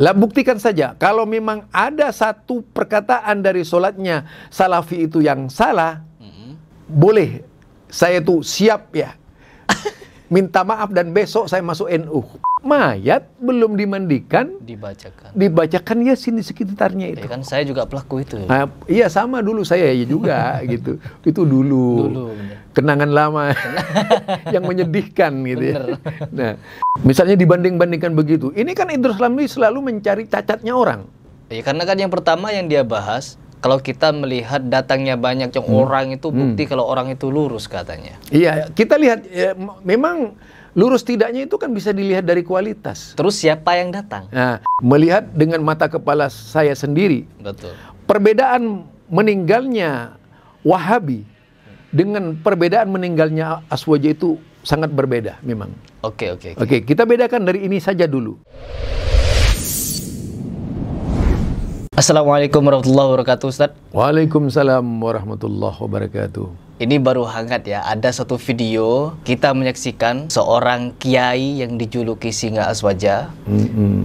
Lah buktikan saja kalau memang ada satu perkataan dari sholatnya salafi itu yang salah, mm-hmm. boleh saya tuh siap ya minta maaf dan besok saya masuk NU mayat belum dimandikan dibacakan dibacakan ya sini sekitarnya itu ya kan saya juga pelaku itu ya? nah, iya sama dulu saya ya juga gitu itu dulu, dulu kenangan lama yang menyedihkan gitu ya nah misalnya dibanding bandingkan begitu ini kan Idrus Lamli selalu mencari cacatnya orang ya karena kan yang pertama yang dia bahas kalau kita melihat datangnya banyak yang hmm. orang itu bukti hmm. kalau orang itu lurus katanya iya kita lihat ya, memang Lurus tidaknya itu kan bisa dilihat dari kualitas. Terus siapa yang datang? Nah, melihat dengan mata kepala saya sendiri. Betul. Perbedaan meninggalnya Wahabi dengan perbedaan meninggalnya Aswaja itu sangat berbeda memang. Oke, oke. oke. oke, kita bedakan dari ini saja dulu. Assalamualaikum warahmatullahi wabarakatuh, Ustaz. Waalaikumsalam warahmatullahi wabarakatuh ini baru hangat ya. Ada satu video kita menyaksikan seorang kiai yang dijuluki Singa Aswaja. Mm -hmm.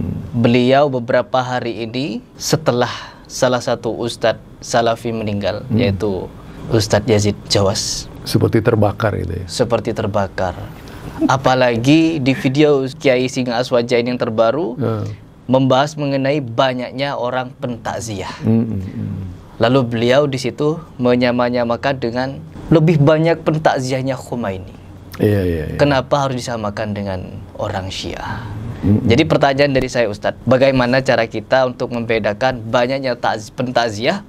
Beliau beberapa hari ini setelah salah satu ustadz Salafi meninggal, mm. yaitu Ustadz Yazid Jawas. Seperti terbakar itu ya? Seperti terbakar. Apalagi di video Kiai Singa Aswaja ini yang terbaru, uh. membahas mengenai banyaknya orang pentakziah. Mm -hmm. Lalu beliau di situ menyamanyamakan dengan lebih banyak pentakziahnya Khomeini. Iya, iya, iya. Kenapa harus disamakan dengan orang Syiah? Mm-hmm. Jadi pertanyaan dari saya Ustadz, bagaimana cara kita untuk membedakan banyaknya pentakziah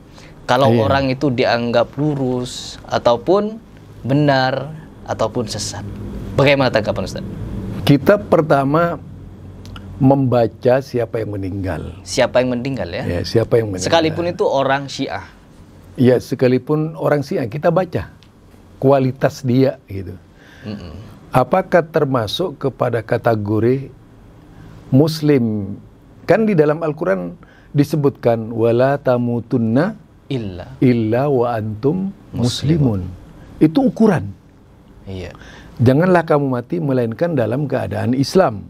kalau iya. orang itu dianggap lurus ataupun benar ataupun sesat? Bagaimana tanggapan Ustadz? Kita pertama membaca siapa yang meninggal. Siapa yang meninggal ya? ya siapa yang meninggal. Sekalipun itu orang Syiah. Ya, sekalipun orang Syiah kita baca kualitas dia gitu. Mm-mm. Apakah termasuk kepada kategori muslim? Kan di dalam Al-Qur'an disebutkan wala tamutunna illa illa wa antum muslimun. muslimun. Itu ukuran. Iya. Janganlah kamu mati melainkan dalam keadaan Islam.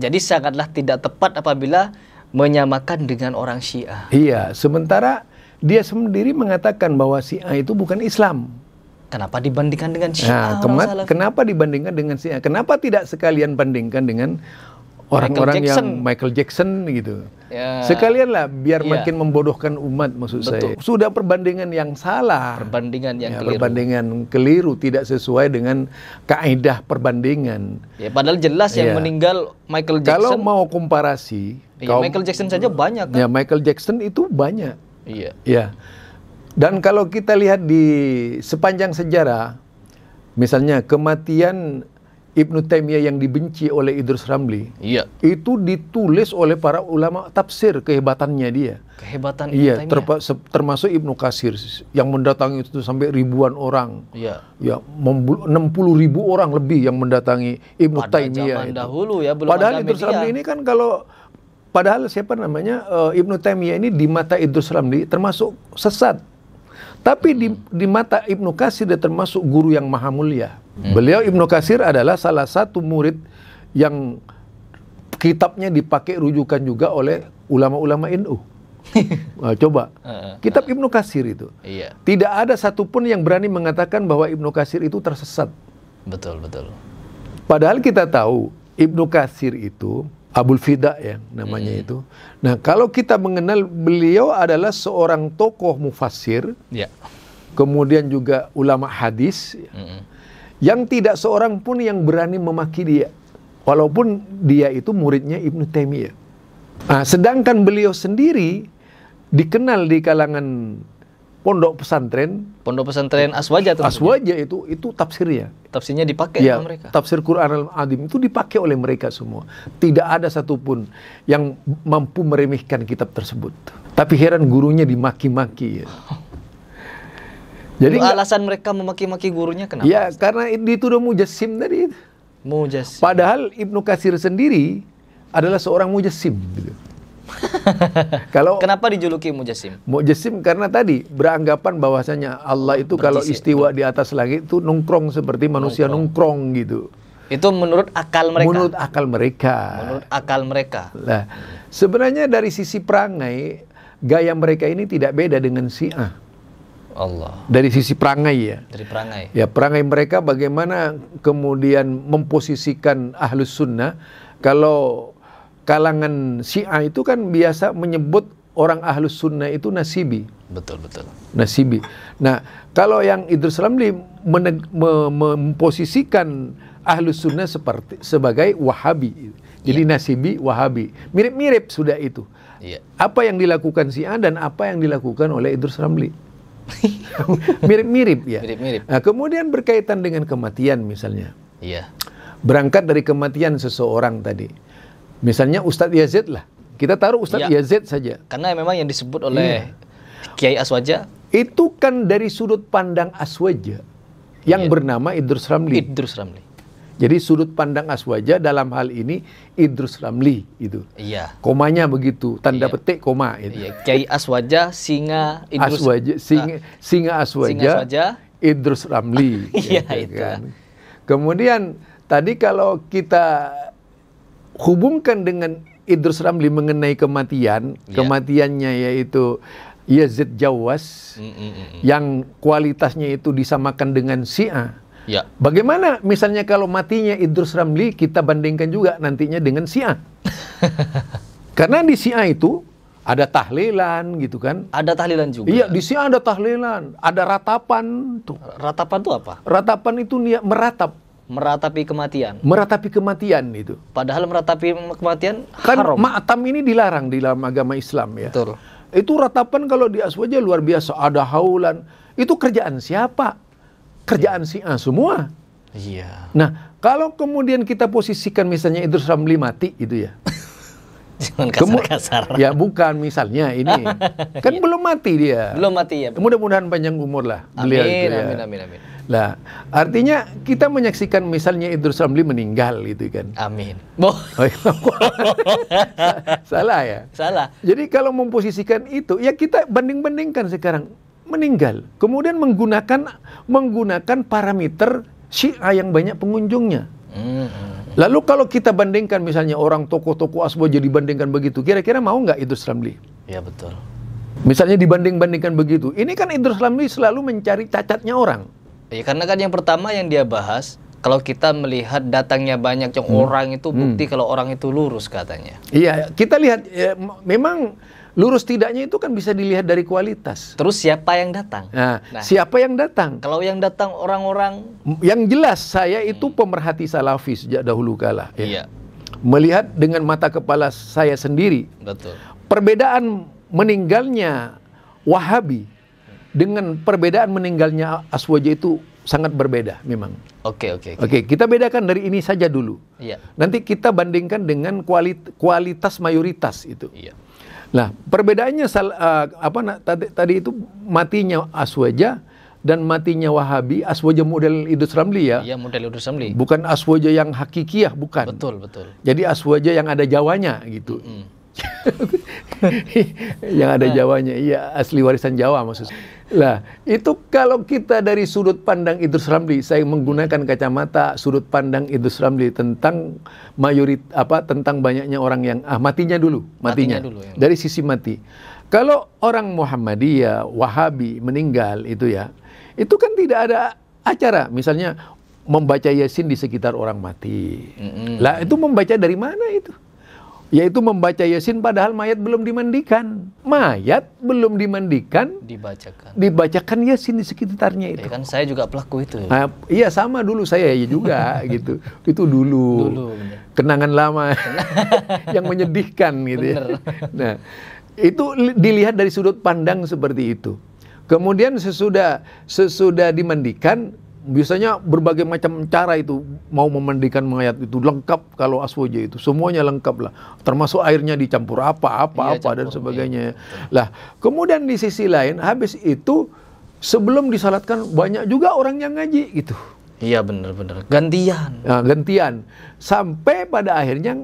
Jadi sangatlah tidak tepat apabila menyamakan dengan orang Syiah. Iya, sementara dia sendiri mengatakan bahwa Syiah itu bukan Islam. Kenapa dibandingkan dengan Syiah? Nah, kemat, kenapa dibandingkan dengan Syiah? Kenapa tidak sekalian bandingkan dengan orang-orang yang Michael Jackson gitu. Ya. Sekalian biar ya. makin membodohkan umat maksud Betul. saya. Sudah perbandingan yang salah. Perbandingan yang ya, keliru. Perbandingan keliru tidak sesuai dengan kaidah perbandingan. Ya padahal jelas ya. yang meninggal Michael Jackson. Kalau mau komparasi, ya, Michael Jackson saja banyak ya, kan. Ya Michael Jackson itu banyak. Iya. Ya. Dan kalau kita lihat di sepanjang sejarah, misalnya kematian Ibnu Taimiyah yang dibenci oleh Idrus Ramli, iya. itu ditulis oleh para ulama tafsir kehebatannya dia. Kehebatan Ibnu iya, Taimiyah. termasuk Ibnu Kasir yang mendatangi itu sampai ribuan orang. Iya. Ya, 60 ribu orang lebih yang mendatangi Ibnu Pada Taimiyah. Zaman itu. dahulu ya, belum Padahal ada Idrus media. Ramli ini kan kalau padahal siapa namanya uh, Ibnu Taimiyah ini di mata Idrus Ramli termasuk sesat. Tapi di, di mata Ibnu Kasir dia termasuk guru yang maha mulia. Hmm. Beliau Ibnu Kasir adalah salah satu murid yang kitabnya dipakai rujukan juga oleh ulama-ulama NU. nah, coba kitab Ibnu Kasir itu. Iya. Tidak ada satupun yang berani mengatakan bahwa Ibnu Kasir itu tersesat. Betul, betul. Padahal kita tahu Ibnu Kasir itu Abul Fida ya namanya hmm. itu. Nah, kalau kita mengenal beliau adalah seorang tokoh mufasir, ya. kemudian juga ulama hadis, ya. hmm. yang tidak seorang pun yang berani memaki dia, walaupun dia itu muridnya Ibnu Taimiyah. Nah, sedangkan beliau sendiri dikenal di kalangan pondok pesantren pondok pesantren aswaja tentunya. aswaja itu itu tafsirnya tafsirnya dipakai ya, oleh mereka tafsir Quran al Adim itu dipakai oleh mereka semua tidak ada satupun yang mampu meremehkan kitab tersebut tapi heran gurunya dimaki-maki ya. jadi alasan mereka memaki-maki gurunya kenapa ya karena itu udah mujassim tadi mujassim padahal Ibnu Kasir sendiri adalah seorang mujassim gitu. kalau Kenapa dijuluki mujasim? Mujasim karena tadi beranggapan bahwasanya Allah itu Berjisim. kalau istiwa di atas lagi itu nongkrong seperti manusia nongkrong, nongkrong gitu. Itu menurut akal mereka. Menurut akal mereka. Menurut akal mereka. Nah, sebenarnya dari sisi perangai gaya mereka ini tidak beda dengan Syiah. Allah. Dari sisi perangai ya. Dari perangai. Ya perangai mereka bagaimana kemudian memposisikan ahlus sunnah kalau kalangan Syiah itu kan biasa menyebut orang ahlus sunnah itu nasibi. Betul betul. Nasibi. Nah kalau yang Idrus Ramli meneg- memposisikan ahlus sunnah seperti sebagai Wahabi, jadi yeah. nasibi Wahabi, mirip-mirip sudah itu. Yeah. Apa yang dilakukan Si A dan apa yang dilakukan oleh Idrus Ramli? mirip-mirip ya. Mirip-mirip. Nah, kemudian berkaitan dengan kematian misalnya. Iya. Berangkat dari kematian seseorang tadi Misalnya Ustadz Yazid lah. Kita taruh Ustadz ya, Yazid saja. Karena memang yang disebut oleh ya. Kiai Aswaja itu kan dari sudut pandang Aswaja yang ya. bernama Idrus Ramli. Idrus Ramli. Jadi sudut pandang Aswaja dalam hal ini Idrus Ramli itu. Iya. Komanya begitu, tanda ya. petik koma itu. ya. Kiai Aswaja singa Idrus Aswaja singa, uh, singa Aswaja. Singa Aswaja Idrus Ramli. iya ya, itu. Kan. Kemudian tadi kalau kita hubungkan dengan Idrus Ramli mengenai kematian, yeah. kematiannya yaitu Yazid Jawas mm, mm, mm, mm, yang kualitasnya itu disamakan dengan Sia. Ya. Bagaimana misalnya kalau matinya Idrus Ramli kita bandingkan juga nantinya dengan Sia? Karena di Sia itu ada tahlilan gitu kan? Ada tahlilan juga. Iya, di Sia ada tahlilan, ada ratapan tuh. Ratapan tuh apa? Ratapan itu niat meratap meratapi kematian. Meratapi kematian itu. Padahal meratapi kematian kan haram. Ma'tam ini dilarang di dalam agama Islam ya. Betul. Itu ratapan kalau di aswaja luar biasa ada haulan. Itu kerjaan siapa? Kerjaan si A semua. Iya. Nah, kalau kemudian kita posisikan misalnya Idris Ramli mati itu ya. Jangan kasar-kasar. Ya bukan misalnya ini. kan iya. belum mati dia. Belum mati ya. Mudah-mudahan panjang umur lah amin, beliau ya. amin, Amin amin amin. Lah, artinya kita menyaksikan misalnya Idrus Ramli meninggal gitu kan. Amin. Oh, iya. Salah ya? Salah. Jadi kalau memposisikan itu, ya kita banding-bandingkan sekarang meninggal. Kemudian menggunakan menggunakan parameter Syiah yang banyak pengunjungnya. Mm-hmm. Lalu kalau kita bandingkan misalnya orang toko-toko Asbo jadi bandingkan begitu, kira-kira mau nggak Idrus Ramli? Ya betul. Misalnya dibanding-bandingkan begitu. Ini kan Idrus Ramli selalu mencari cacatnya orang. Ya karena kan yang pertama yang dia bahas kalau kita melihat datangnya banyak yang hmm. orang itu hmm. bukti hmm. kalau orang itu lurus katanya. Iya, kita lihat ya, memang lurus tidaknya itu kan bisa dilihat dari kualitas. Terus siapa yang datang? Nah, nah siapa yang datang? Kalau yang datang orang-orang yang jelas saya itu hmm. pemerhati salafi sejak dahulu kala. Ya. Iya. Melihat dengan mata kepala saya sendiri. Betul. Perbedaan meninggalnya Wahabi dengan perbedaan meninggalnya Aswaja itu sangat berbeda memang. Oke oke. oke kita bedakan dari ini saja dulu. Iya. Yeah. Nanti kita bandingkan dengan kuali kualitas mayoritas itu. Iya. Yeah. Nah perbedaannya sal, uh, apa nah, tadi, tadi itu matinya Aswaja dan matinya Wahabi Aswaja model Idrus Ramli ya. Iya model Idrus Ramli. Bukan Aswaja yang hakikiyah bukan. Betul betul. Jadi Aswaja yang ada Jawanya gitu. Mm yang ada nah. Jawanya, iya asli warisan Jawa maksudnya. Lah, itu kalau kita dari sudut pandang Idrus Ramli, saya menggunakan kacamata sudut pandang Idrus Ramli tentang mayorit apa tentang banyaknya orang yang ah matinya dulu, matinya. matinya dulu, ya. Dari sisi mati. Kalau orang Muhammadiyah, Wahabi meninggal itu ya, itu kan tidak ada acara. Misalnya membaca Yasin di sekitar orang mati. Mm -hmm. Lah, itu membaca dari mana itu? yaitu membaca Yasin padahal mayat belum dimandikan. Mayat belum dimandikan dibacakan. Dibacakan Yasin di sekitarnya ya itu. Ya kan saya juga pelaku itu. Ya? Nah, iya sama dulu saya ya juga gitu. Itu dulu. Dulu. Kenangan lama yang menyedihkan gitu ya. Nah, itu dilihat dari sudut pandang seperti itu. Kemudian sesudah sesudah dimandikan biasanya berbagai macam cara itu mau memandikan mayat itu lengkap kalau aswaja itu semuanya lengkap lah termasuk airnya dicampur apa apa iya, apa campur, dan sebagainya iya. lah kemudian di sisi lain habis itu sebelum disalatkan banyak juga orang yang ngaji gitu iya benar-benar gantian nah, gantian sampai pada akhirnya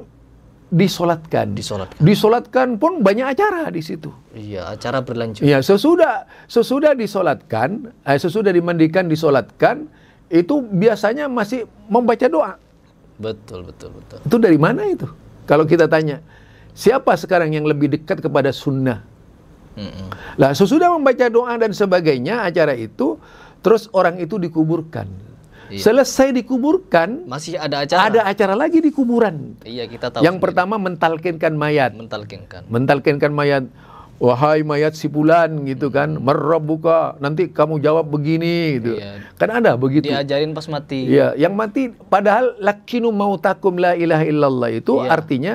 disolatkan. Disolatkan. Disolatkan pun banyak acara di situ. Iya, acara berlanjut. Iya, sesudah sesudah disolatkan, eh, sesudah dimandikan disolatkan, itu biasanya masih membaca doa. Betul, betul, betul. Itu dari mana itu? Kalau kita tanya, siapa sekarang yang lebih dekat kepada sunnah? Mm Nah, sesudah membaca doa dan sebagainya acara itu, terus orang itu dikuburkan. Iya. Selesai dikuburkan, masih ada acara. Ada acara lagi di kuburan. Iya, kita tahu. Yang sendiri. pertama mentalkinkan mayat. Mentalkinkan. Mentalkinkan mayat. Wahai mayat si bulan gitu hmm. kan, buka. Nanti kamu jawab begini gitu. Iya. Kan ada begitu. Diajarin pas mati. Iya, yang mati padahal lakinu mautakum la ilaha illallah itu iya. artinya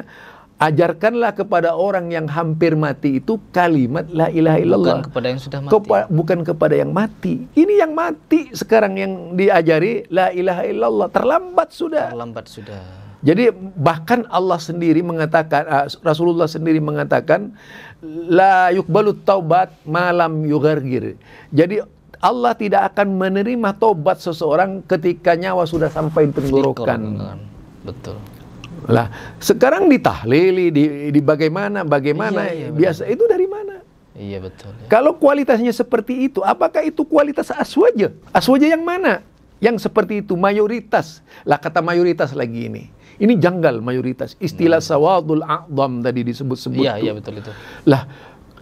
Ajarkanlah kepada orang yang hampir mati itu kalimat la ilaha illallah. Bukan kepada yang sudah mati. Kepa bukan kepada yang mati. Ini yang mati sekarang yang diajari la ilaha illallah. Terlambat sudah. Terlambat sudah. Jadi bahkan Allah sendiri mengatakan uh, Rasulullah sendiri mengatakan la yukbalut taubat malam yugargir. Jadi Allah tidak akan menerima taubat seseorang ketika nyawa sudah sampai tenggorokan. Betul. Lah, sekarang ditahlili di, di bagaimana bagaimana iya, iya, biasa benar. itu dari mana? Iya betul. Ya. Kalau kualitasnya seperti itu, apakah itu kualitas aswaja? Aswaja yang mana? Yang seperti itu mayoritas. Lah kata mayoritas lagi ini. Ini janggal mayoritas. Istilah hmm. sawadul a'dham tadi disebut-sebut. Iya, iya betul itu. Lah,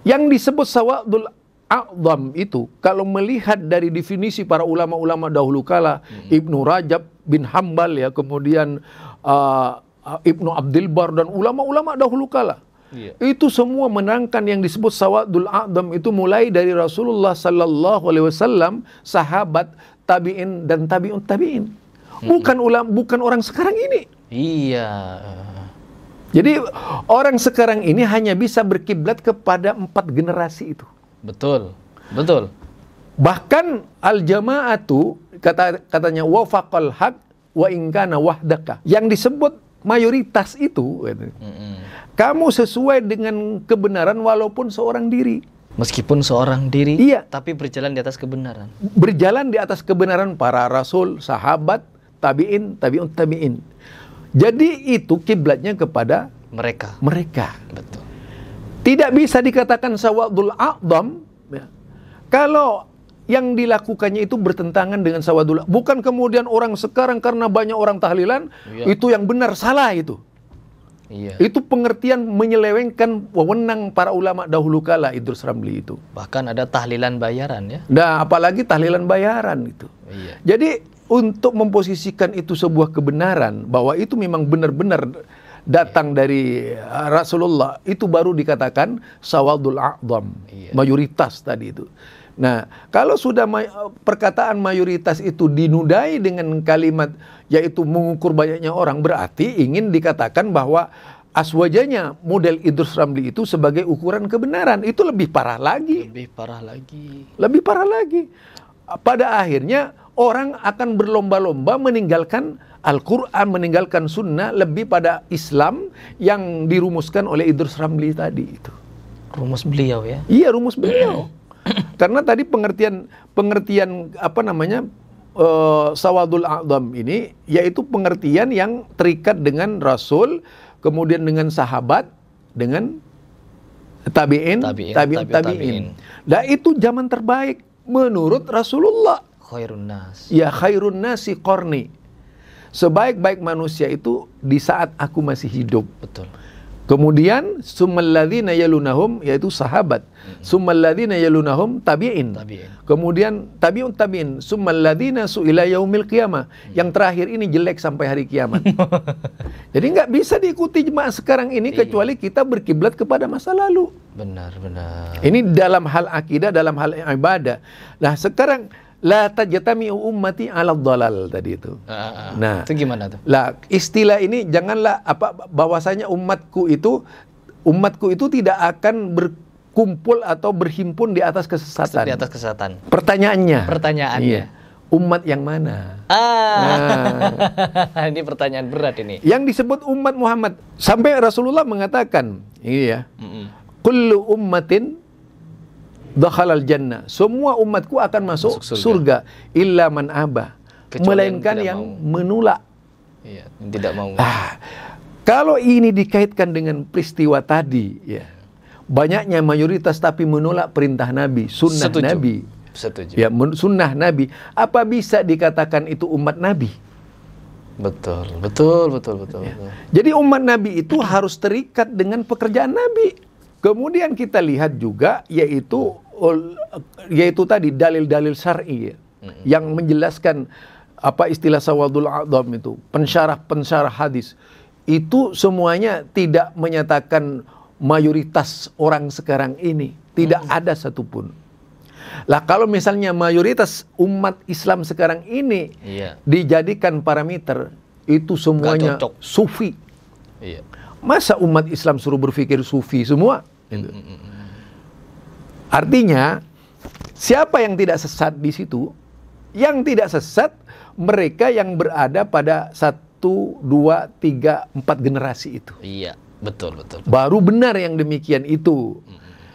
yang disebut sawadul a'dham itu kalau melihat dari definisi para ulama-ulama dahulu kala, hmm. Ibnu Rajab bin Hambal ya, kemudian uh, Ah, Ibnu Abdul Bar dan ulama-ulama dahulu kala. Yeah. Itu semua menangkan yang disebut sawadul a'dam itu mulai dari Rasulullah sallallahu alaihi wasallam, sahabat, tabi'in dan tabi'un tabi'in. Bukan ulam, bukan orang sekarang ini. Iya. Jadi orang sekarang ini hanya bisa berkiblat kepada empat generasi itu. Betul. Betul. Bahkan al-jama'atu kata katanya wafaqal haq wa ingkana wahdaka. Yang disebut mayoritas itu gitu. mm-hmm. kamu sesuai dengan kebenaran walaupun seorang diri Meskipun seorang diri, iya. tapi berjalan di atas kebenaran. Berjalan di atas kebenaran para rasul, sahabat, tabiin, tabiun, tabiin. Jadi itu kiblatnya kepada mereka. Mereka. Betul. Tidak bisa dikatakan sawadul a'dam ya. kalau yang dilakukannya itu bertentangan dengan sawadullah. Bukan kemudian orang sekarang karena banyak orang tahlilan iya. itu yang benar salah itu. Iya. Itu pengertian menyelewengkan wewenang para ulama dahulu kala Idrus Ramli itu. Bahkan ada tahlilan bayaran ya. Nah, apalagi tahlilan bayaran itu. Iya. Jadi untuk memposisikan itu sebuah kebenaran bahwa itu memang benar-benar datang iya. dari eh, Rasulullah itu baru dikatakan sawadul a'zam, iya. mayoritas tadi itu. Nah, kalau sudah may perkataan mayoritas itu dinudai dengan kalimat yaitu mengukur banyaknya orang, berarti ingin dikatakan bahwa aswajanya model Idrus Ramli itu sebagai ukuran kebenaran. Itu lebih parah lagi. Lebih parah lagi. Lebih parah lagi. Pada akhirnya orang akan berlomba-lomba meninggalkan Al-Quran, meninggalkan sunnah lebih pada Islam yang dirumuskan oleh Idrus Ramli tadi itu. Rumus beliau ya? Iya, rumus beliau. Karena tadi pengertian pengertian apa namanya uh, sawadul adham ini yaitu pengertian yang terikat dengan rasul, kemudian dengan sahabat, dengan tabi'in, tabi'in, tabi'in. tabi'in. Nah, itu zaman terbaik menurut Rasulullah. Khairun nas. Ya khairun nasi korni. Sebaik-baik manusia itu di saat aku masih hidup. Betul. Kemudian sumalladzina yalunahum yaitu sahabat. Hmm. Sumalladzina yalunahum tabi'in. Kemudian tabi'un tabi'in. Sumalladzina su'ila yaumil qiyamah. Hmm. Yang terakhir ini jelek sampai hari kiamat. Jadi nggak bisa diikuti jemaah sekarang ini iya. kecuali kita berkiblat kepada masa lalu. Benar, benar. Ini dalam hal akidah, dalam hal ibadah. Nah, sekarang la tajatami ummati 'ala dalal tadi itu. Ah, ah, ah, nah, itu gimana tuh? Lah, istilah ini janganlah apa bahwasanya umatku itu umatku itu tidak akan berkumpul atau berhimpun di atas kesesatan. Di atas kesesatan. Pertanyaannya. Pertanyaannya. Iya. Umat yang mana? Ah, nah. ini pertanyaan berat ini. Yang disebut umat Muhammad sampai Rasulullah mengatakan, iya, mm -mm. kullu ummatin dakhalal jannah. Semua umatku akan masuk, masuk surga. surga illa man aba. Kecuali melainkan yang, yang menolak. Iya, yang tidak mau. Ah, kalau ini dikaitkan dengan peristiwa tadi, ya. Banyaknya mayoritas tapi menolak perintah Nabi, sunnah Setuju. Nabi. Setuju. Ya, sunnah Nabi. Apa bisa dikatakan itu umat Nabi? Betul, betul, betul, betul. Ya. betul. Jadi umat Nabi itu harus terikat dengan pekerjaan Nabi. Kemudian kita lihat juga yaitu yaitu tadi dalil-dalil syar'i ya, hmm yang menjelaskan apa istilah sawadul adham itu, pensyarah-pensyarah hadis. Itu semuanya tidak menyatakan mayoritas orang sekarang ini, tidak hmm ada satupun. Lah kalau misalnya mayoritas umat Islam sekarang ini iya. dijadikan parameter itu semuanya sufi. Iya. Masa umat Islam suruh berpikir sufi semua? Gitu. Mm, mm, mm, Artinya siapa yang tidak sesat di situ? Yang tidak sesat mereka yang berada pada satu, dua, tiga, empat generasi itu. Iya, betul betul. Baru benar yang demikian itu.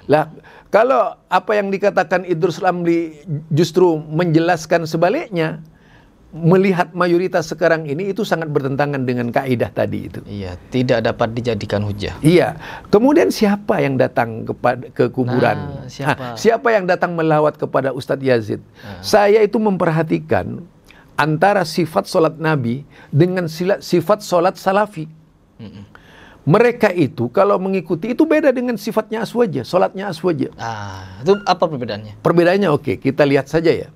Lah kalau apa yang dikatakan Idrus Lamli justru menjelaskan sebaliknya, melihat mayoritas sekarang ini itu sangat bertentangan dengan kaidah tadi itu. Iya, tidak dapat dijadikan hujah. Iya. Kemudian siapa yang datang kepada ke kuburan? Nah, siapa? Nah, siapa yang datang melawat kepada Ustadz Yazid? Nah. Saya itu memperhatikan antara sifat sholat Nabi dengan sifat sholat Salafi. Mm -mm. Mereka itu kalau mengikuti itu beda dengan sifatnya aswaja, sholatnya aswaja. Ah, itu apa perbedaannya? Perbedaannya oke, okay, kita lihat saja ya.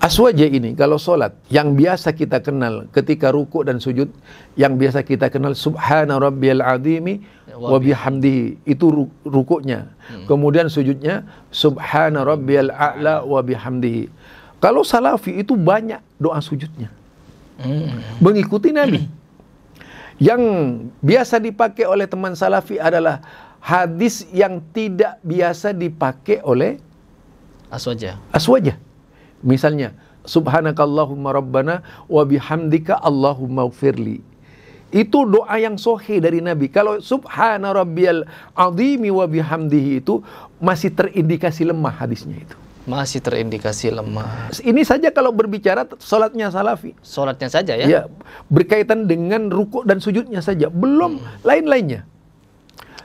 Aswaja ini kalau solat yang biasa kita kenal ketika ruku dan sujud yang biasa kita kenal subhana rabbiyal azimi wa bihamdihi itu rukuknya. Hmm. Kemudian sujudnya subhana rabbiyal a'la wa bihamdihi. Kalau salafi itu banyak doa sujudnya. Hmm. Mengikuti Nabi. Hmm. Yang biasa dipakai oleh teman salafi adalah hadis yang tidak biasa dipakai oleh aswaja. Aswaja. Misalnya, subhanakallahumma rabbana wa bihamdika allahumma ufirli. Itu doa yang sohe dari Nabi. Kalau subhana rabbiyal azimi wa itu masih terindikasi lemah hadisnya itu. Masih terindikasi lemah. Ini saja kalau berbicara sholatnya salafi. Sholatnya saja ya? ya berkaitan dengan rukuk dan sujudnya saja. Belum hmm. lain-lainnya.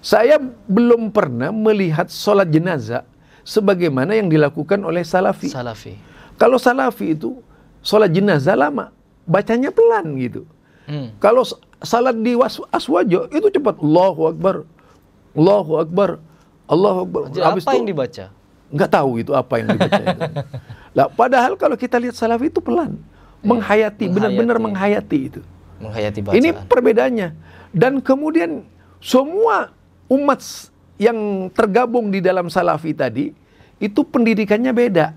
Saya belum pernah melihat sholat jenazah sebagaimana yang dilakukan oleh salafi. Salafi kalau salafi itu sholat jenazah lama, bacanya pelan gitu. Hmm. Kalau salat di aswajo itu cepat Allahu Akbar. Allahu Akbar. Allahu Akbar. Jadi Habis apa itu, yang dibaca? Enggak tahu itu apa yang dibaca itu. Lah padahal kalau kita lihat salafi itu pelan, ya, menghayati, benar-benar menghayati itu. Menghayati bacaan. Ini perbedaannya. Dan kemudian semua umat yang tergabung di dalam salafi tadi itu pendidikannya beda.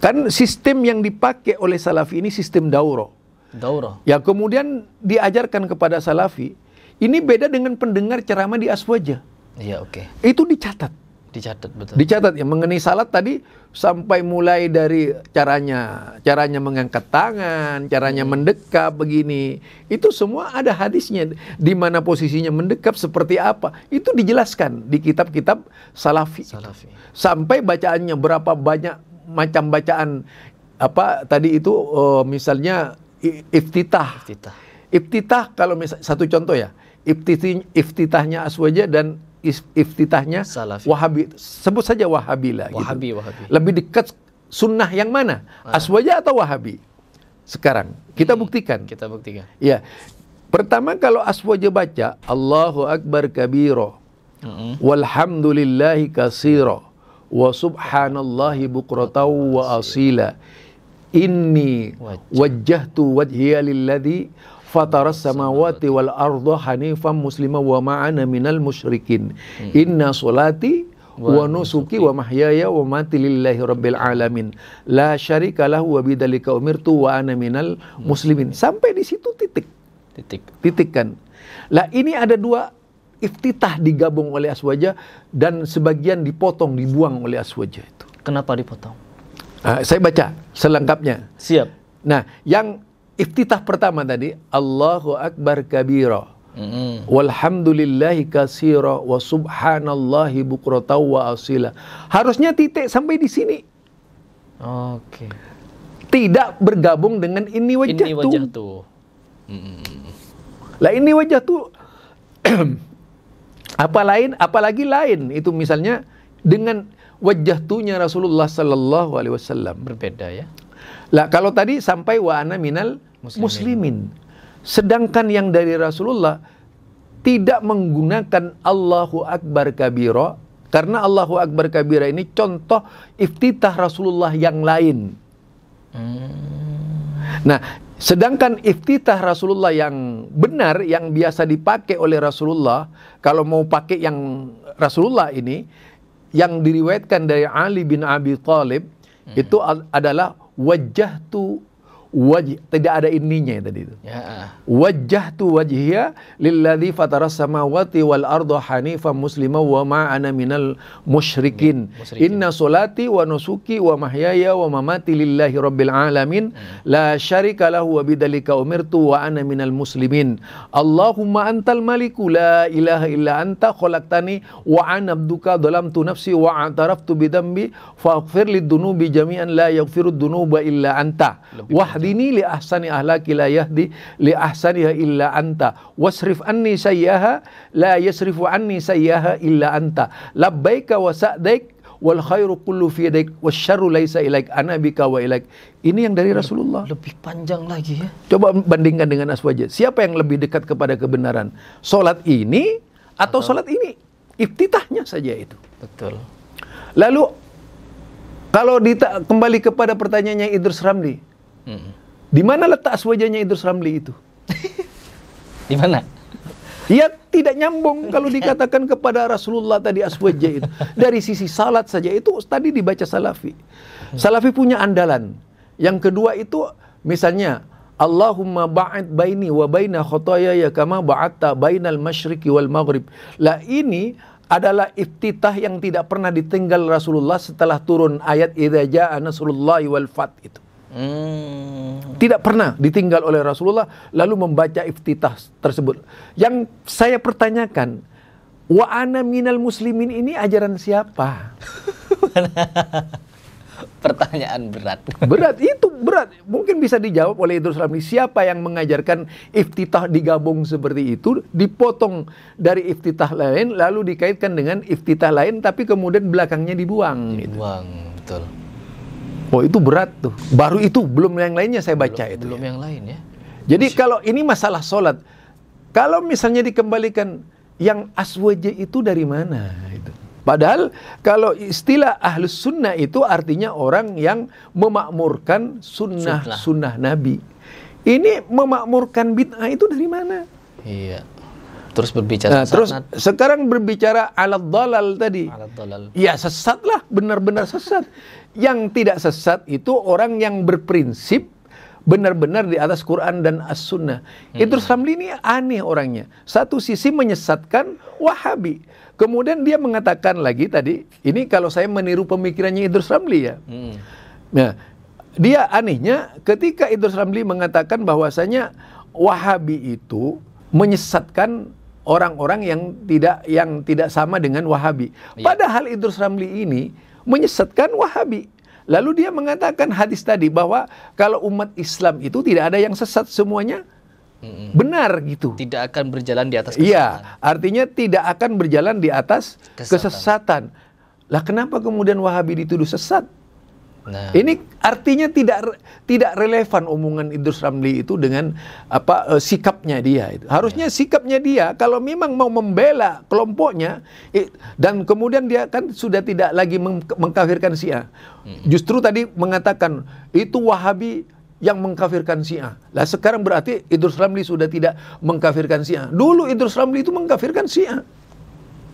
Kan sistem yang dipakai oleh salafi ini sistem dauro. Dauro. Ya kemudian diajarkan kepada salafi. Ini beda dengan pendengar ceramah di aswaja. Iya oke. Okay. Itu dicatat. Dicatat betul. Dicatat ya mengenai salat tadi sampai mulai dari caranya, caranya mengangkat tangan, caranya hmm. mendekap begini. Itu semua ada hadisnya di mana posisinya mendekap seperti apa. Itu dijelaskan di kitab-kitab salafi. Salafi. Sampai bacaannya berapa banyak macam bacaan apa tadi itu uh, misalnya iftitah. Iftitah. Iftitah kalau misal satu contoh ya. Iftitih, iftitahnya Aswaja dan iftitahnya Salafi. Wahabi. Sebut saja Wahabi lah gitu. Wahabi, gitu. Wahabi. Lebih dekat sunnah yang mana? Ah. Aswaja atau Wahabi? Sekarang kita hmm. buktikan. Kita buktikan. Ya. Pertama kalau Aswaja baca Allahu Akbar kabiro. Mm -hmm. Walhamdulillahi kasiro wa subhanallahi bukrataw wa asila inni wajjahtu wajhiya lilladhi fataras samawati wal ardu hanifan muslima wa ma'ana minal musyrikin hmm. inna solati wa nusuki wa mahyaya wa mati lillahi rabbil alamin la syarika lahu wa bidalika umirtu wa ana minal hmm. muslimin sampai di situ titik titik titik kan lah ini ada dua iftitah digabung oleh aswaja dan sebagian dipotong dibuang oleh aswaja itu. Kenapa dipotong? Uh, saya baca selengkapnya. Siap. Nah, yang iftitah pertama tadi Allahu akbar kabira. Walhamdulillahi kasira wa subhanallahi bukrata wa asila. Harusnya titik sampai di sini. Oke. Tidak bergabung dengan ini wajah tuh. Ini wajah tuh. Lah ini wajah tuh Apa lain? Apalagi lain. Itu misalnya dengan wajah tuhnya Rasulullah Sallallahu Alaihi Wasallam berbeda ya. Lah kalau tadi sampai wa ana minal muslimin. muslimin. Sedangkan yang dari Rasulullah tidak menggunakan Allahu Akbar kabira karena Allahu Akbar kabira ini contoh iftitah Rasulullah yang lain. Hmm. Nah, Sedangkan iftitah Rasulullah yang benar yang biasa dipakai oleh Rasulullah kalau mau pakai yang Rasulullah ini yang diriwayatkan dari Ali bin Abi Thalib -hmm. itu adalah wajah tu wajh tidak ada ininya tadi itu. Ya. Ah. Wajah tu wajhiya lilladzi fataras samawati wal arda hanifan muslima wa ma ana minal musyrikin. musyrikin. Inna solati wa nusuki wa mahyaya wa mamati lillahi rabbil alamin Ya. la syarika lahu wa bidzalika umirtu wa ana minal muslimin. Allahumma antal maliku la ilaha illa anta khalaqtani wa ana abduka dhalamtu nafsi wa a'taraftu bidambi faghfir lidunubi jami'an la yaghfirud dunuba illa anta. Wahd Ahdini li ahsani ahlaki la yahdi li ahsaniha illa anta. Wasrif anni sayyaha la yasrifu anni sayyaha illa anta. Labbaika wa sa'daik wal khairu kullu fi yadaik syarru laisa ilaik ana bika wa ilaik. Ini yang dari Rasulullah. Lebih panjang lagi ya. Coba bandingkan dengan aswaja. Siapa yang lebih dekat kepada kebenaran? Salat ini atau, atau salat ini? Iftitahnya saja itu. Betul. Lalu kalau dita- kembali kepada pertanyaannya Idris Ramli, Hmm. Di mana letak swajanya Idrus Ramli itu? di mana? Ya tidak nyambung kalau dikatakan kepada Rasulullah tadi aswaja itu. Dari sisi salat saja itu tadi dibaca salafi. Salafi punya andalan. Yang kedua itu misalnya Allahumma ba'id baini wa baina khotoyaya kama ba'atta bainal masyriqi wal maghrib. Lah ini adalah iftitah yang tidak pernah ditinggal Rasulullah setelah turun ayat idza jaa nasrullahi wal fat itu. Hmm. Tidak pernah ditinggal oleh Rasulullah lalu membaca iftitah tersebut. Yang saya pertanyakan, wa ana minal muslimin ini ajaran siapa? Pertanyaan berat. Berat itu berat. Mungkin bisa dijawab oleh Idrus Ramli. Siapa yang mengajarkan iftitah digabung seperti itu, dipotong dari iftitah lain, lalu dikaitkan dengan iftitah lain, tapi kemudian belakangnya dibuang. Gitu. Dibuang, gitu. betul. Oh itu berat tuh. Baru itu belum yang lainnya saya baca belum, itu. Belum ya. yang lain ya. Jadi Masih. kalau ini masalah sholat, kalau misalnya dikembalikan yang aswaja itu dari mana? Itu. Padahal kalau istilah ahlus sunnah itu artinya orang yang memakmurkan sunnah sunnah, sunnah Nabi. Ini memakmurkan bid'ah itu dari mana? Iya. Terus berbicara nah, Terus sekarang berbicara alat dalal tadi. Alat dalal. Ya sesatlah, benar-benar sesat. Yang tidak sesat itu orang yang berprinsip benar-benar di atas Quran dan As-Sunnah. Hmm. Idrus Ramli ini aneh orangnya. Satu sisi menyesatkan Wahabi. Kemudian dia mengatakan lagi tadi, ini kalau saya meniru pemikirannya Idrus Ramli ya. Hmm. Nah, dia anehnya ketika Idrus Ramli mengatakan bahwasanya Wahabi itu menyesatkan orang-orang yang tidak yang tidak sama dengan Wahabi. Ya. Padahal Idrus Ramli ini menyesatkan Wahabi. Lalu dia mengatakan hadis tadi bahwa kalau umat Islam itu tidak ada yang sesat semuanya hmm. benar gitu. Tidak akan berjalan di atas iya, kesesatan. Iya, artinya tidak akan berjalan di atas kesesatan. kesesatan. Lah kenapa kemudian Wahabi dituduh sesat? Nah. Ini artinya tidak tidak relevan omongan Idrus Ramli itu dengan apa eh, sikapnya dia Harusnya yeah. sikapnya dia kalau memang mau membela kelompoknya dan kemudian dia kan sudah tidak lagi meng mengkafirkan Syiah. Hmm. Justru tadi mengatakan itu Wahabi yang mengkafirkan Syiah. Lah sekarang berarti Idrus Ramli sudah tidak mengkafirkan Syiah. Dulu Idrus Ramli itu mengkafirkan Syiah.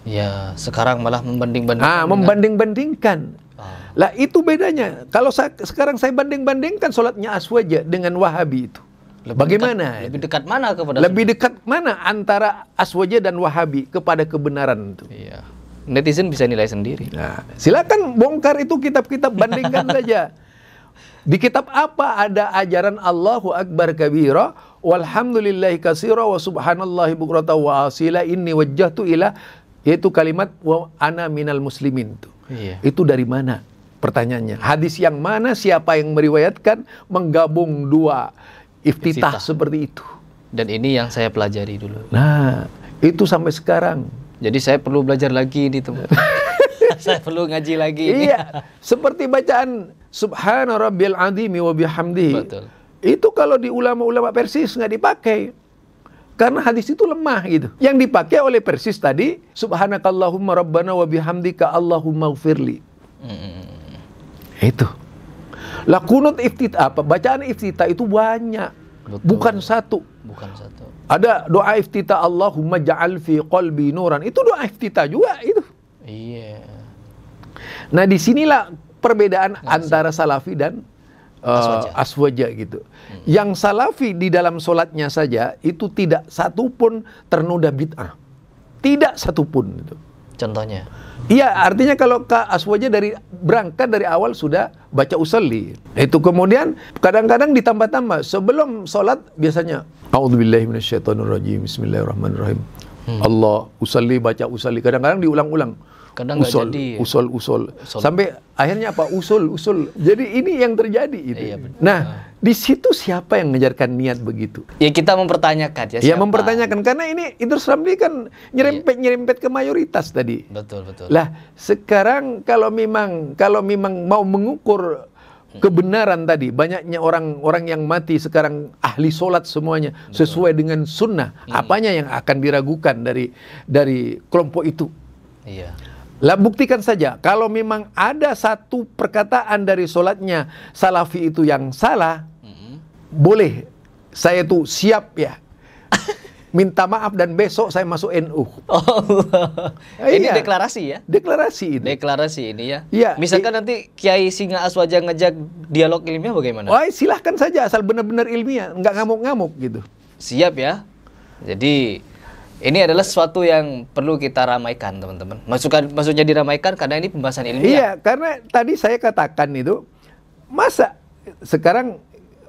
Ya, sekarang malah membanding-bandingkan. Ah, membanding-bandingkan Ah. Lah itu bedanya. Kalau saya, sekarang saya banding-bandingkan sholatnya Aswaja dengan Wahabi itu. Lebih Bagaimana? Dekat, lebih dekat mana kepada Lebih sunnah? dekat mana antara Aswaja dan Wahabi kepada kebenaran itu? Iya. Netizen bisa nilai sendiri. Nah, silakan bongkar itu kitab-kitab bandingkan saja. Di kitab apa ada ajaran Allahu Akbar kabira walhamdulillahi katsira wa subhanallahi bukrata wa asila inni wajjahtu ila yaitu kalimat wa ana minal muslimin tuh. Iya. Itu dari mana? Pertanyaannya. Hadis yang mana siapa yang meriwayatkan menggabung dua iftitah, Iftita. seperti itu? Dan ini yang saya pelajari dulu. Nah, itu sampai sekarang. Jadi saya perlu belajar lagi ini tempat. saya perlu ngaji lagi. Iya. Seperti bacaan Subhana Rabbil Adhimi wa bihamdihi. Betul. Itu kalau di ulama-ulama Persis nggak dipakai. Karena hadis itu lemah gitu. Yang dipakai oleh Persis tadi, Subhanakallahumma rabbana wa bihamdika Allahumma ufirli. Hmm. Itu. Lah kunut iftita apa? Bacaan iftita itu banyak. Betul. Bukan satu. Bukan satu. Ada doa iftita Allahumma ja'al fi qalbi nuran. Itu doa iftita juga itu. Iya. Yeah. Nah, disinilah perbedaan Masih. antara salafi dan uh, aswaja. aswaja gitu. Hmm. Yang salafi di dalam solatnya saja itu tidak satu pun ternoda bid'ah. Tidak satu pun gitu. Contohnya? Iya, artinya kalau Kak Aswaja dari berangkat dari awal sudah baca usalli. Itu kemudian kadang-kadang ditambah-tambah sebelum solat biasanya A'udzubillahiminasyaitonirrajim Bismillahirrahmanirrahim. Hmm. Allah usalli baca usalli kadang-kadang diulang-ulang kadang usul, jadi usul, usul usul sampai akhirnya apa usul usul jadi ini yang terjadi itu iya, nah di situ siapa yang mengejarkan niat begitu ya kita mempertanyakan ya ya mempertanyakan karena ini itu Ramli kan nyerempet iya. nyerempet ke mayoritas tadi betul betul lah sekarang kalau memang kalau memang mau mengukur hmm. kebenaran tadi banyaknya orang-orang yang mati sekarang ahli sholat semuanya Betul. sesuai dengan sunnah hmm. apanya yang akan diragukan dari dari kelompok itu iya lah buktikan saja kalau memang ada satu perkataan dari sholatnya salafi itu yang salah, mm-hmm. boleh saya tuh siap ya. Minta maaf dan besok saya masuk NU. Ya, oh. ini iya. deklarasi ya? Deklarasi ini. Deklarasi ini ya. Iya. Misalkan nanti Kiai Singa Aswaja ngejak dialog ilmiah bagaimana? oh silahkan saja asal benar-benar ilmiah, nggak ngamuk-ngamuk gitu. Siap ya. Jadi ini adalah sesuatu yang perlu kita ramaikan, teman-teman. Maksudkan, maksudnya diramaikan karena ini pembahasan ilmiah. Iya, karena tadi saya katakan itu masa sekarang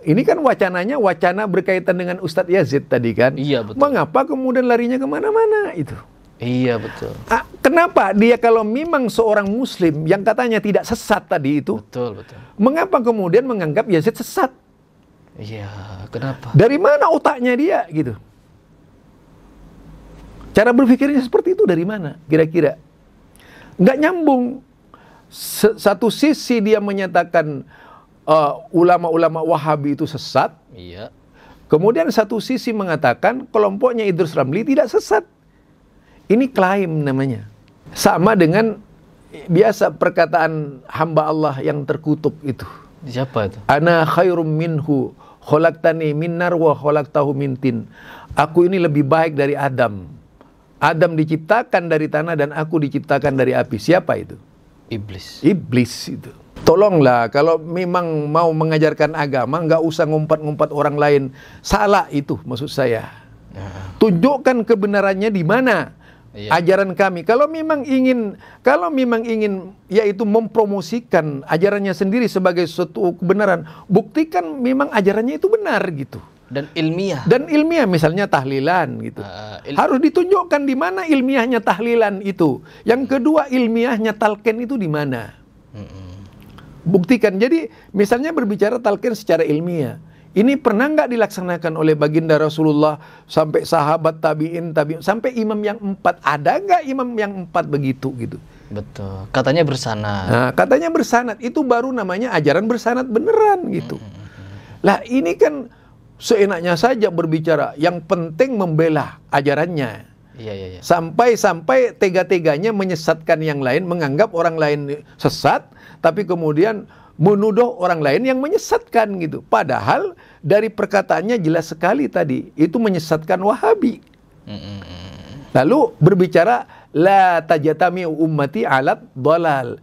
ini kan wacananya wacana berkaitan dengan Ustadz Yazid tadi kan. Iya betul. Mengapa kemudian larinya kemana-mana itu? Iya betul. Ah, kenapa dia kalau memang seorang Muslim yang katanya tidak sesat tadi itu? Betul betul. Mengapa kemudian menganggap Yazid sesat? Iya, kenapa? Dari mana otaknya dia gitu? Cara berpikirnya seperti itu dari mana? Kira-kira nggak nyambung. Satu sisi dia menyatakan ulama eh, ulama-ulama Wahabi itu sesat. Iya. Kemudian satu sisi mengatakan kelompoknya Idrus Ramli tidak sesat. Ini klaim namanya. Sama dengan biasa perkataan hamba Allah yang terkutuk itu. Siapa itu? Ana khairum minhu kholak tani minar wa kholak tahu mintin. Aku ini lebih baik dari Adam Adam diciptakan dari tanah dan aku diciptakan dari api. Siapa itu? Iblis. Iblis itu. Tolonglah kalau memang mau mengajarkan agama nggak usah ngumpat-ngumpat orang lain. Salah itu maksud saya. Nah. Tunjukkan kebenarannya di mana iya. ajaran kami. Kalau memang ingin kalau memang ingin yaitu mempromosikan ajarannya sendiri sebagai suatu kebenaran, buktikan memang ajarannya itu benar gitu dan ilmiah dan ilmiah misalnya tahlilan gitu uh, il harus ditunjukkan di mana ilmiahnya tahlilan itu yang hmm. kedua ilmiahnya talken itu di mana hmm. buktikan jadi misalnya berbicara talken secara ilmiah ini pernah nggak dilaksanakan oleh baginda Rasulullah sampai sahabat tabiin tabiin sampai imam yang empat ada nggak imam yang empat begitu gitu betul katanya bersanat nah, katanya bersanat itu baru namanya ajaran bersanat beneran gitu hmm, hmm, hmm. lah ini kan seenaknya saja berbicara. Yang penting membela ajarannya. Iya, iya, iya. Sampai-sampai tega-teganya menyesatkan yang lain, menganggap orang lain sesat, tapi kemudian menuduh orang lain yang menyesatkan gitu. Padahal dari perkataannya jelas sekali tadi, itu menyesatkan Wahabi. Mm -mm. Lalu berbicara la tajatami ummati alat dolal.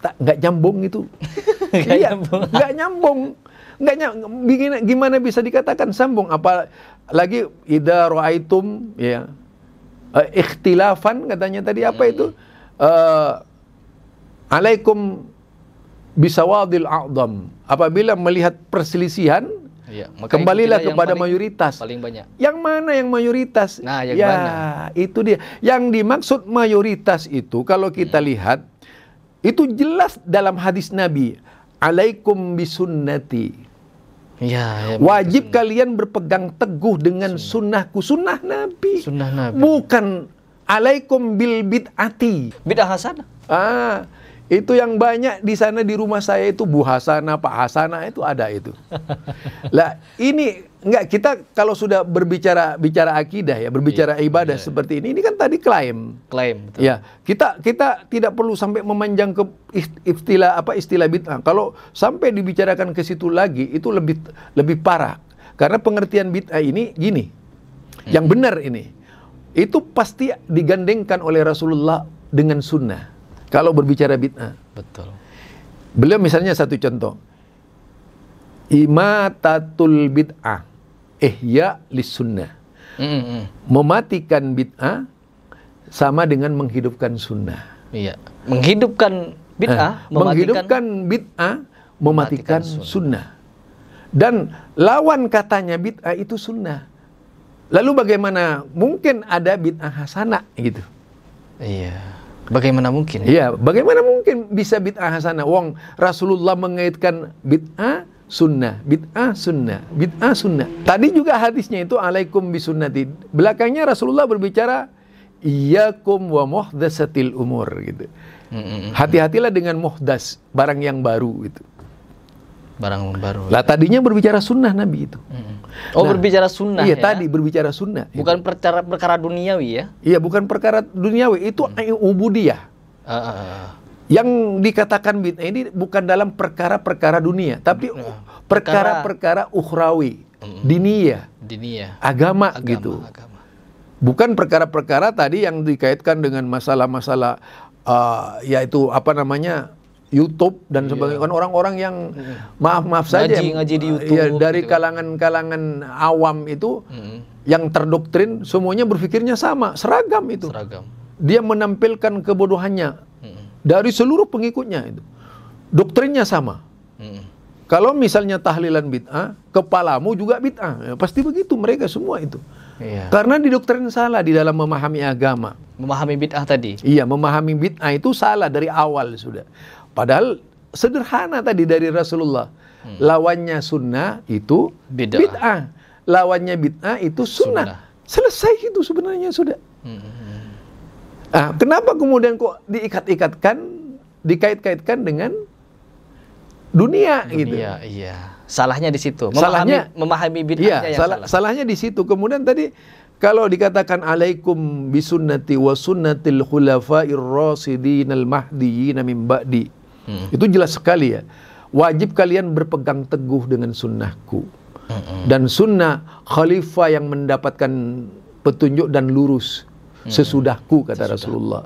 Tak nggak nyambung itu. iya, nggak nyambung. Enggaknya gimana bisa dikatakan sambung apalagi ida raaitum ya. Uh, ikhtilafan katanya tadi apa itu itu? Hmm. Uh, eh, alaikum bisawadil a'dham. Apabila melihat perselisihan Ya, Kembalilah kepada paling, mayoritas. Paling banyak. Yang mana yang mayoritas? Nah, yang ya, mana? itu dia. Yang dimaksud mayoritas itu kalau kita hmm. lihat itu jelas dalam hadis Nabi, "Alaikum bisunnati." Ya, ya, Wajib betul. kalian berpegang teguh dengan sunnah. sunnahku, sunnah Nabi. Sunnah Nabi. Bukan alaikum bil bid'ati. Bid'ah hasanah. Ah, itu yang banyak di sana di rumah saya itu Bu Hasana, Pak Hasana itu ada itu. Lah ini enggak kita kalau sudah berbicara bicara akidah ya, berbicara iya, ibadah iya, iya. seperti ini ini kan tadi klaim. Klaim betul. Ya, kita kita tidak perlu sampai memanjang ke istilah apa istilah bid'ah. Kalau sampai dibicarakan ke situ lagi itu lebih lebih parah. Karena pengertian bid'ah ini gini. Yang hmm. benar ini itu pasti digandengkan oleh Rasulullah dengan sunnah. Kalau berbicara bid'ah. Betul. Beliau misalnya satu contoh. Imatatul bid'ah. Ihya ya Mm -mm. Mematikan bid'ah sama dengan menghidupkan sunnah. Iya. Menghidupkan bid'ah, eh, mematikan... menghidupkan bid'ah, mematikan, mematikan sunnah. sunnah. Dan lawan katanya bid'ah itu sunnah. Lalu bagaimana mungkin ada bid'ah hasanah gitu? Iya. Bagaimana mungkin? Iya, bagaimana mungkin bisa bid'ah hasanah? Wong Rasulullah mengaitkan bid'ah sunnah, bid'ah sunnah, bid'ah sunnah. Tadi juga hadisnya itu alaikum bisunnati. Belakangnya Rasulullah berbicara iyyakum wa muhdatsatil umur gitu. Hati-hatilah dengan muhdas, barang yang baru itu. Barang yang baru. Lah tadinya berbicara sunnah Nabi itu. Mm -mm. Oh nah, berbicara sunnah. Iya ya? tadi berbicara sunnah. Iya. Bukan perkara perkara duniawi ya? Iya bukan perkara duniawi itu hmm. ubudiyah. Uh, uh, uh. Yang dikatakan bid'ah ini bukan dalam perkara-perkara dunia, tapi hmm, nah, perkara-perkara uh, ukhrawi, uh, dinia, dinia, agama, agama gitu. Agama. Bukan perkara-perkara tadi yang dikaitkan dengan masalah-masalah uh, yaitu apa namanya YouTube dan iya. sebagainya kan orang-orang yang maaf-maaf saja ngaji, ngaji di eh, YouTube ya, dari kan. kalangan-kalangan awam itu mm. yang terdoktrin semuanya berpikirnya sama seragam itu seragam dia menampilkan kebodohannya mm. dari seluruh pengikutnya itu doktrinnya sama mm. kalau misalnya tahlilan bid'ah kepalamu juga bid'ah ya, pasti begitu mereka semua itu Iya. Karena didoktrin salah di dalam memahami agama. Memahami bid'ah tadi. Iya, memahami bid'ah itu salah dari awal sudah. Padahal sederhana tadi dari Rasulullah. Hmm. Lawannya sunnah itu bid'ah. Bid ah. Lawannya bid'ah itu sunnah. sunnah. Selesai itu sebenarnya sudah. Hmm. Nah, kenapa kemudian kok diikat-ikatkan, dikait-kaitkan dengan dunia, dunia gitu? Iya, salahnya di situ. Memahami, salahnya memahami bid'ah. iya, yang salah, Salahnya di situ. Kemudian tadi kalau dikatakan alaikum bisunnati wa sunnatil khulafa'ir rasidin al mahdiyina min ba'di. Hmm. Itu jelas sekali ya. Wajib kalian berpegang teguh dengan sunnahku. Hmm. Dan sunnah khalifah yang mendapatkan petunjuk dan lurus hmm. sesudahku kata Sesudah. Rasulullah.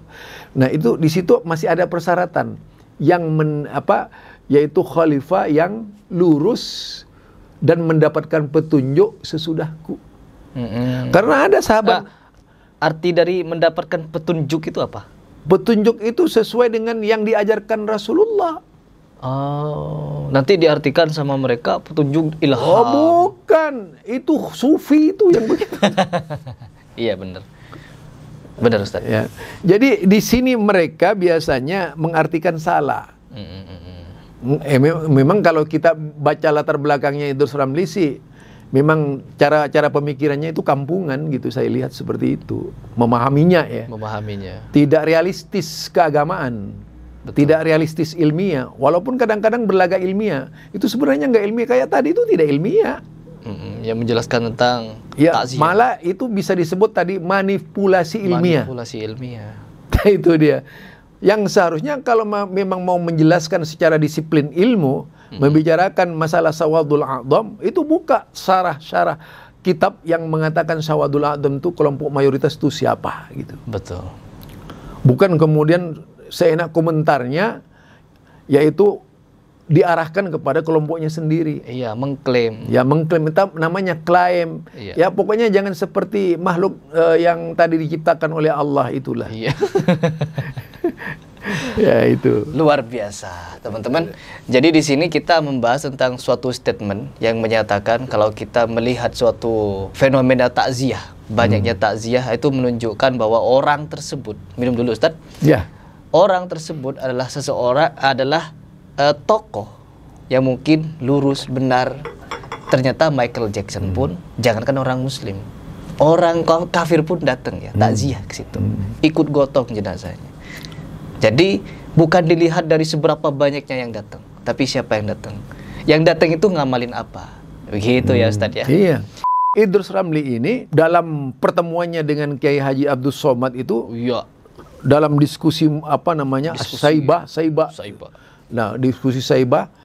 Nah itu di situ masih ada persyaratan yang men, apa yaitu khalifah yang lurus dan mendapatkan petunjuk sesudahku. Hmm. Karena ada sahabat. Uh, arti dari mendapatkan petunjuk itu apa? Petunjuk itu sesuai dengan yang diajarkan Rasulullah. Oh, nanti diartikan sama mereka petunjuk ilham. Oh, bukan. Itu sufi itu yang begitu. iya, benar. Benar, Ustaz. Ya. Jadi di sini mereka biasanya mengartikan salah. Mm -mm. Eh, memang kalau kita baca latar belakangnya Idrus suram lisi memang cara cara pemikirannya itu kampungan gitu saya lihat seperti itu memahaminya ya memahaminya tidak realistis keagamaan Betul. tidak realistis ilmiah walaupun kadang-kadang berlagak ilmiah itu sebenarnya nggak ilmiah kayak tadi itu tidak ilmiah mm yang menjelaskan tentang ya takziah. malah itu bisa disebut tadi manipulasi ilmiah manipulasi ilmiah itu dia yang seharusnya kalau memang mau menjelaskan secara disiplin ilmu Hmm. membicarakan masalah sawadul a'dham itu buka syarah-syarah kitab yang mengatakan sawadul a'dham itu kelompok mayoritas itu siapa gitu. Betul. Bukan kemudian seenak komentarnya yaitu diarahkan kepada kelompoknya sendiri. Iya, mengklaim. Ya, mengklaim itu namanya klaim. Iya. Ya, pokoknya jangan seperti makhluk uh, yang tadi diciptakan oleh Allah itulah. Iya. ya itu. Luar biasa, teman-teman. Jadi di sini kita membahas tentang suatu statement yang menyatakan kalau kita melihat suatu fenomena takziah, banyaknya hmm. takziah itu menunjukkan bahwa orang tersebut minum dulu, Ustaz. Ya. Orang tersebut adalah seseorang adalah uh, tokoh yang mungkin lurus benar. Ternyata Michael Jackson pun hmm. jangankan orang muslim, orang kafir pun datang ya hmm. takziah ke situ. Hmm. Ikut gotong jenazahnya. Jadi bukan dilihat dari seberapa banyaknya yang datang, tapi siapa yang datang. Yang datang itu ngamalin apa. Begitu ya, hmm, ya Ustaz ya. Iya. Idrus Ramli ini dalam pertemuannya dengan Kiai Haji Abdul Somad itu ya. dalam diskusi apa namanya? Diskusi, Saibah, Saibah. Saibah. Nah, diskusi Saibah